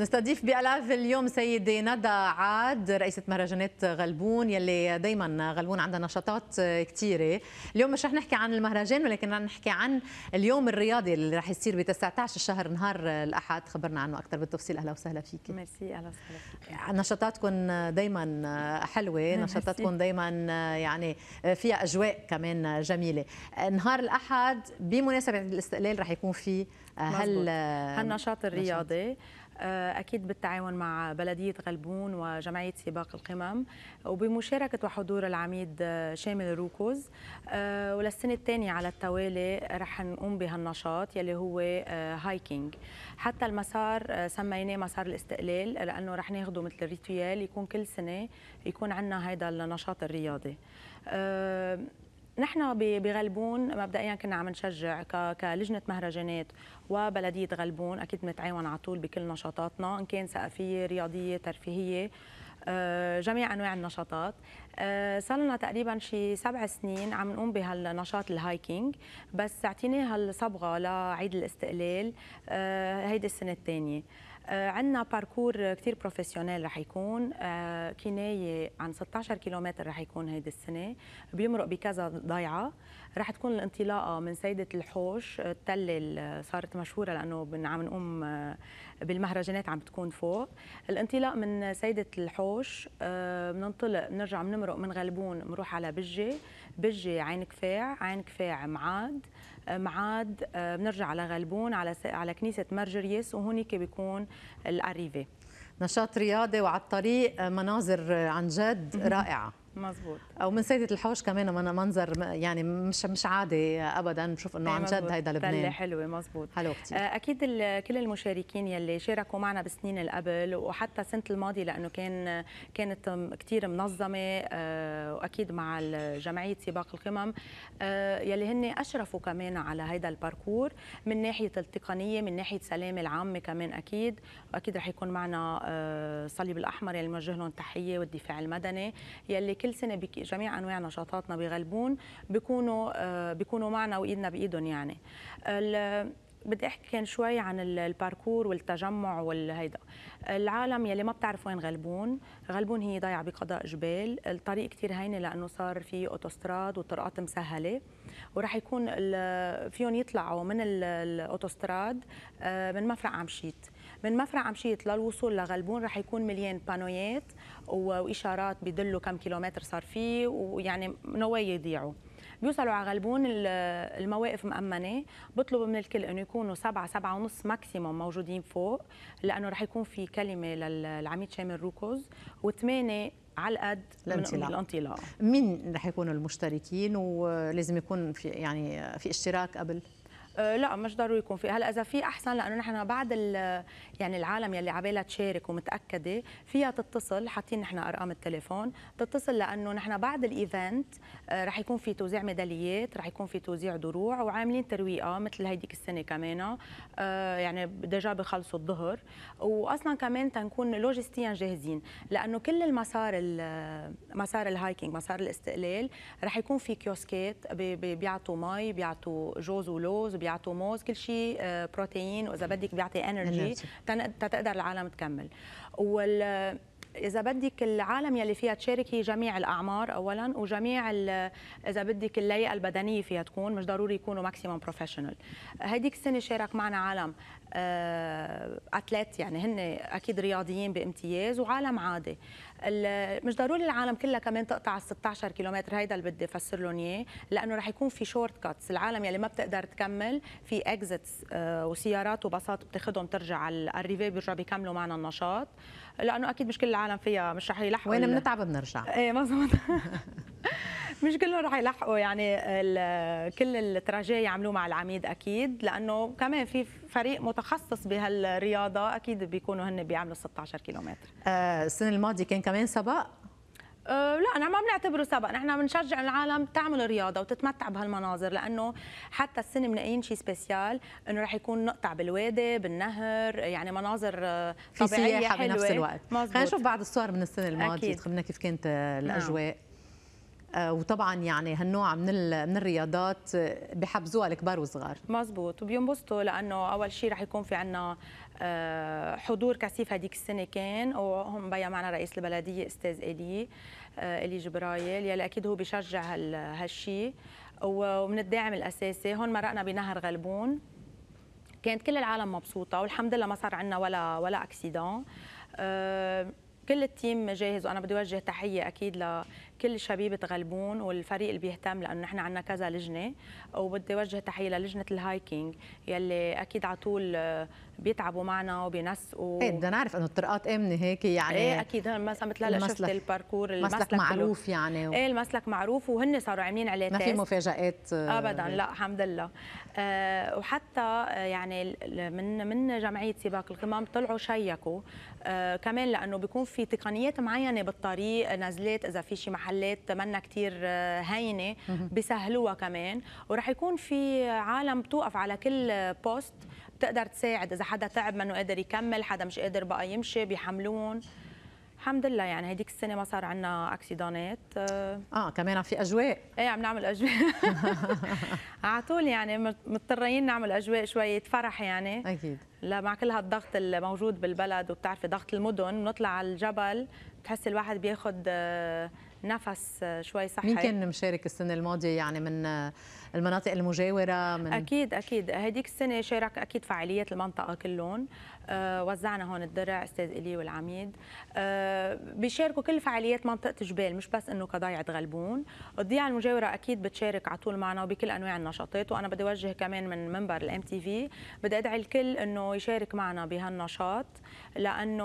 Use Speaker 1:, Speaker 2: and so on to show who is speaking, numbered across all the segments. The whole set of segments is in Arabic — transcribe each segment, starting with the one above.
Speaker 1: نستضيف بألاف اليوم سيدة ندى عاد رئيسة مهرجانات غلبون يلي دايما غلبون عندها نشاطات كثيرة اليوم مش رح نحكي عن المهرجان ولكن رح نحكي عن اليوم الرياضي اللي رح يصير ب 19 الشهر نهار الأحد خبرنا عنه أكثر بالتفصيل أهلا وسهلا فيك ميرسي أهلا وسهلا نشاطاتكم دايما حلوة نشاطاتكم دايما يعني فيها أجواء كمان جميلة نهار الأحد بمناسبة الاستقلال رح يكون في آه، هل هالنشاط الرياضي
Speaker 2: نشاط. آه، اكيد بالتعاون مع بلديه غلبون وجمعيه سباق القمم وبمشاركه وحضور العميد آه، شامل روكوز آه، وللسنه الثانيه على التوالي رح نقوم بهالنشاط يلي هو هايكينج حتى المسار سميناه مسار الاستقلال لانه رح ناخذه مثل الريتويال يكون كل سنه يكون عندنا هذا النشاط الرياضي نحن بغلبون مبدئيا كنا عم نشجع كلجنه مهرجانات وبلديه غلبون اكيد بنتعاون على طول بكل نشاطاتنا ان كان ثقافيه رياضيه ترفيهيه آه، جميع انواع النشاطات آه، صار لنا تقريبا شي سبع سنين عم نقوم بهالنشاط الهايكينج بس اعطيناه هالصبغه لعيد الاستقلال آه، هيدي السنه الثانيه آه، عندنا باركور كثير بروفيسيونيل رح يكون آه، كنايه عن 16 كيلومتر رح يكون هيدي السنه بيمرق بكذا ضيعه رح تكون الانطلاقه من سيده الحوش آه، التله صارت مشهوره لانه عم نقوم بالمهرجانات عم تكون فوق الانطلاق من سيده الحوش بننطلق بنرجع بنمرق من غلبون بنروح على بجه بجه عين كفاع عين كفاع معاد معاد آه، بنرجع على غلبون على على كنيسه مرجريس وهونيك بيكون الاريفي
Speaker 1: نشاط رياضي وعلى الطريق آه، مناظر آه، عن جد رائعه مزبوط او من سيده الحوش كمان من منظر يعني مش مش عادي
Speaker 2: ابدا بشوف انه عن جد هيدا لبنان تلة حلوه مزبوط حلو كتير. آه، اكيد كل المشاركين يلي شاركوا معنا بالسنين اللي قبل وحتى السنه الماضيه لانه كان كانت كثير منظمه آه، واكيد مع جمعيه سباق القمم آه، يلي هن اشرفوا كمان على هيدا الباركور من ناحيه التقنيه من ناحيه سلام العامه كمان اكيد واكيد رح يكون معنا الصليب الاحمر يلي بنوجه لهم تحيه والدفاع المدني يلي كل سنه بجميع انواع نشاطاتنا بغلبون بيكونوا آه، بيكونوا معنا وايدنا بايدهم يعني بدي احكي كان شوي عن الباركور والتجمع والهيدا العالم يلي ما بتعرف وين غلبون غلبون هي ضايعه بقضاء جبال الطريق كثير هينه لانه صار في اوتوستراد والطرقات مسهله وراح يكون فيهم يطلعوا من الاوتوستراد آه، من مفرق عمشيت من مفرع عمشيط للوصول لغلبون رح يكون مليان بانويات واشارات بيدلوا كم كيلومتر صار فيه ويعني نوايا يضيعوا بيوصلوا على غلبون المواقف مأمنة بطلب من الكل انه يكونوا سبعة سبعة ونص ماكسيموم موجودين فوق لأنه رح يكون في كلمة للعميد شامل روكوز وثمانية على القد الانطلاق الانطلاق
Speaker 1: مين رح يكونوا المشتركين ولازم يكون في يعني
Speaker 2: في اشتراك قبل آه، لا مش ضروري يكون في هلا اذا في احسن لانه نحن بعد يعني العالم يلي عبالها تشارك ومتاكده فيها تتصل حاطين نحن ارقام التليفون تتصل لانه نحن بعد الايفنت آه، رح يكون في توزيع ميداليات رح يكون في توزيع دروع وعاملين ترويقه مثل هيديك السنه كمان آه، يعني ديجا بخلصوا الظهر واصلا كمان تنكون لوجستيا جاهزين لانه كل المسار مسار الهايكينج مسار الاستقلال رح يكون في كيوسكات بيعطوا مي بيعطوا جوز ولوز بيعطوا موز كل شيء آه، بروتين واذا بدك بيعطي انرجي تقدر العالم تكمل وال اذا بدك العالم يلي فيها تشارك هي جميع الاعمار اولا وجميع اذا بدك اللياقه البدنيه فيها تكون مش ضروري يكونوا ماكسيموم بروفيشنال هديك السنه شارك معنا عالم آه، اتليت يعني هن اكيد رياضيين بامتياز وعالم عادي مش ضروري العالم كلها كمان تقطع ال 16 كيلومتر هيدا اللي بدي افسر لهم اياه لانه رح يكون في شورت كاتس العالم يلي ما بتقدر تكمل في اكزيتس آه، وسيارات وباصات بتاخذهم ترجع على الريفي بيرجعوا بيكملوا معنا النشاط لانه اكيد مش كل العالم فيها مش رح يلحقوا وين بنتعب
Speaker 1: بنرجع ايه
Speaker 2: مزبوط مش كلهم رح يلحقوا يعني كل التراجيه يعملوه مع العميد اكيد لانه كمان في فريق متخصص بهالرياضه اكيد بيكونوا هن بيعملوا 16 كيلومتر
Speaker 1: آه، السنه الماضيه كان كمان سبق
Speaker 2: آه، لا أنا ما بنعتبره سبق نحن بنشجع العالم تعمل رياضه وتتمتع بهالمناظر لانه حتى السنه منقين شيء سبيسيال انه رح يكون نقطع بالوادي بالنهر يعني مناظر طبيعيه آه، في سياحه حلوة. بنفس الوقت خلينا نشوف
Speaker 1: بعض الصور من السنه الماضيه تخبرنا كيف كانت نعم. الاجواء نعم. آه، وطبعا يعني هالنوع من من الرياضات
Speaker 2: بحبزوها الكبار والصغار مزبوط وبينبسطوا لانه اول شيء رح يكون في عندنا آه، حضور كثيف هذيك السنه كان وهم بيا معنا رئيس البلديه استاذ الي آه، الي جبرايل يلي اكيد هو بشجع هالشيء ومن الداعم الاساسي هون مرقنا بنهر غلبون كانت كل العالم مبسوطه والحمد لله ما صار عندنا ولا ولا اكسيدون كل التيم جاهز وانا بدي اوجه تحيه اكيد كل شبيبه غلبون والفريق اللي بيهتم لانه نحن عندنا كذا لجنه وبدي وجه تحيه للجنه الهايكينج يلي اكيد على طول آه، بيتعبوا معنا وبينسقوا ايه بدنا
Speaker 1: نعرف انه الطرقات امنه هيك يعني ايه اكيد
Speaker 2: مثلا مثل هلا شفت الباركور المسلك, المسلك معروف يعني و... ايه المسلك معروف وهن صاروا عاملين عليه ما في
Speaker 1: مفاجات آه، ابدا لا
Speaker 2: الحمد لله أه وحتى آه، يعني من من جمعيه سباق القمم طلعوا شيكوا أه كمان لانه بيكون في تقنيات معينه بالطريق نزلات اذا في شيء محل محلات منا كتير آه، هينه بيسهلوها كمان وراح يكون في عالم بتوقف على كل بوست بتقدر تساعد اذا حدا تعب منه قادر يكمل حدا مش قادر بقى يمشي بيحملون الحمد لله يعني هيديك السنه ما صار عندنا اكسيدانات آه،, اه كمان في اجواء ايه عم نعمل اجواء على طول يعني مضطرين نعمل اجواء شويه فرح يعني اكيد لا مع كل هالضغط الموجود بالبلد وبتعرفي ضغط المدن بنطلع على الجبل بتحس الواحد بياخذ آه، نفس آه، شوي صحي مين كان
Speaker 1: مشارك السنه الماضيه يعني من آه، المناطق
Speaker 2: المجاوره من اكيد اكيد هديك السنه شارك اكيد فعاليات المنطقه كلهم آه، وزعنا هون الدرع استاذ الي والعميد بيشاركوا كل فعاليات منطقه جبال مش بس انه قضايا غلبون الضيعه المجاوره اكيد بتشارك على طول معنا وبكل انواع النشاطات وانا بدي اوجه كمان من منبر الام تي في بدي ادعي الكل انه يشارك معنا بهالنشاط لانه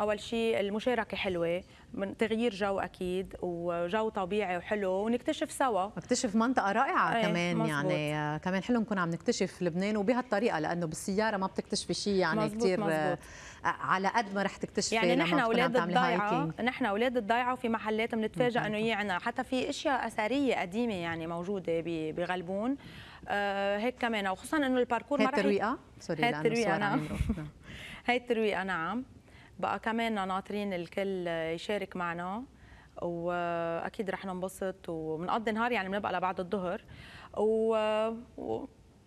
Speaker 2: اول شيء المشاركه حلوه من تغيير جو اكيد وجو طبيعي وحلو ونكتشف سوا نكتشف منطقه رائعه ايه كمان مزبوط.
Speaker 1: يعني كمان حلو نكون عم نكتشف لبنان وبهالطريقه لانه بالسياره ما بتكتشفي شيء يعني كثير آه،
Speaker 2: على قد ما رح تكتشفي يعني نحن اولاد الضيعه نحن اولاد الضيعه وفي محلات بنتفاجئ انه يعنا حتى في اشياء اثريه قديمه يعني موجوده بغلبون آه هيك كمان وخصوصا انه الباركور ما رح هي الترويقه سوري هي الترويقه نعم هي الترويقه نعم بقى كمان ناطرين الكل يشارك معنا واكيد رح ننبسط وبنقضي نهار يعني بنبقى لبعد الظهر و...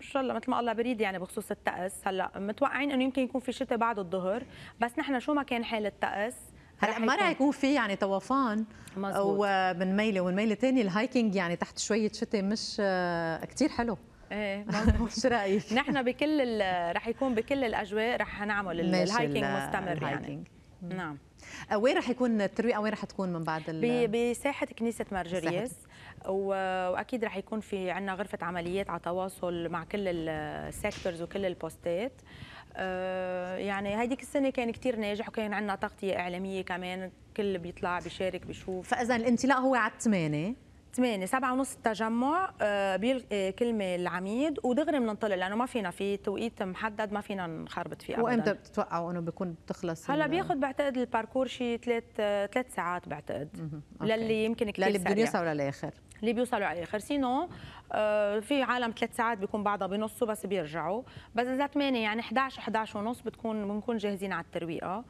Speaker 2: ان شاء الله مثل ما الله بريد يعني بخصوص الطقس هلا متوقعين انه يمكن يكون في شتاء بعد الظهر بس نحن شو ما كان حال الطقس هلا ما راح يكون في يعني طوفان مزبوط. ومن
Speaker 1: ميله ومن ميله ثانيه الهايكينج يعني تحت شويه شتاء مش كثير حلو
Speaker 2: ايه مش رايك نحن بكل رح يكون بكل الاجواء رح نعمل الهايكينج مستمر يعني نعم أه، وين رح يكون الترويقه وين رح تكون من بعد ال... بساحه كنيسه مارجريس واكيد رح يكون في عندنا غرفه عمليات على تواصل مع كل السيكتورز وكل البوستات أه، يعني هيديك السنه كان كثير ناجح وكان عندنا تغطيه اعلاميه كمان كل بيطلع بيشارك بيشوف فاذا الانطلاق هو على الثمانيه 8 7 ونص التجمع آه، آه، كلمه العميد ودغري بننطلق لانه ما فينا في توقيت محدد ما فينا نخربط فيه ابدا وامتى بتتوقعوا انه بيكون بتخلص هلا بياخذ بعتقد الباركور شيء ثلاث ثلاث آه، ساعات بعتقد للي يمكن كثير للي بدهم يوصلوا للاخر اللي بيوصلوا على الاخر سينو في عالم ثلاث ساعات بيكون بعضها بنصه بس بيرجعوا بس اذا 8 يعني 11 11 ونص بتكون بنكون جاهزين على الترويقه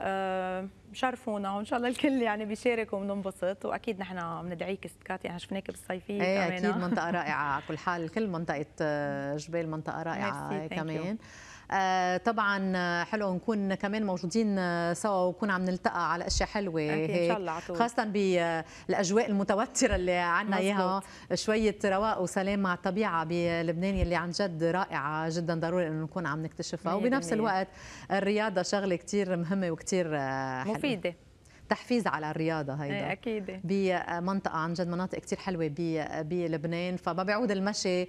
Speaker 2: آه، شرفونا وان شاء الله الكل يعني بيشارك وبننبسط واكيد نحن بندعيك ست كاتي يعني شفناك بالصيفيه إيه، كمان اكيد منطقه رائعه
Speaker 1: على كل حال كل منطقه آه، جبال منطقه رائعه كمان you.
Speaker 2: آه، طبعا آه، حلو
Speaker 1: نكون كمان موجودين آه، سوا ونكون عم نلتقى على اشياء حلوه ان شاء الله عطول. خاصه بالاجواء المتوتره اللي عنا اياها شويه رواق وسلام مع الطبيعه بلبنان اللي عن جد رائعه جدا ضروري انه نكون عم نكتشفها وبنفس الوقت الرياضه شغله كثير مهمه وكثير حلوه مفيده تحفيز على الرياضة هيدا إيه، أكيد بمنطقة عن جد مناطق كثير حلوة بلبنان فما بيعود المشي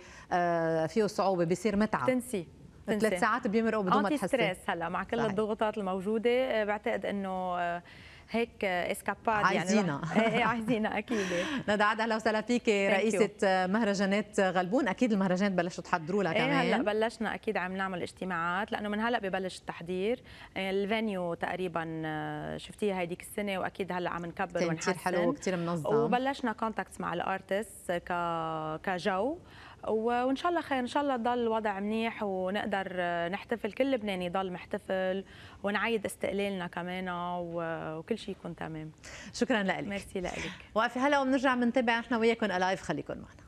Speaker 1: فيه صعوبة بيصير متعة تنسي ثلاث ساعات بيمرقوا بدون ما تحسي ستريس
Speaker 2: هلا مع كل صحيح. الضغوطات الموجوده آه، بعتقد انه آه، هيك اسكاباد آه، يعني عايزينا إيه، إيه، عايزينا اكيد
Speaker 1: ندى عاد اهلا وسهلا فيك رئيسه مهرجانات غلبون اكيد المهرجانات بلشوا تحضروا إيه، لها كمان هلا
Speaker 2: بلشنا اكيد عم نعمل اجتماعات لانه من هلا ببلش التحضير الفينيو تقريبا شفتيها هيديك السنه واكيد هلا عم نكبر ونحسن كثير حلو وكثير منظم وبلشنا كونتاكتس مع الارتست كجو وان شاء الله خير ان شاء الله ضل الوضع منيح ونقدر نحتفل كل لبناني يضل محتفل ونعيد استقلالنا كمان وكل شيء يكون تمام شكرا لك ميرسي لك واقفه هلا وبنرجع بنتابع نحن وياكم الايف خليكم
Speaker 1: معنا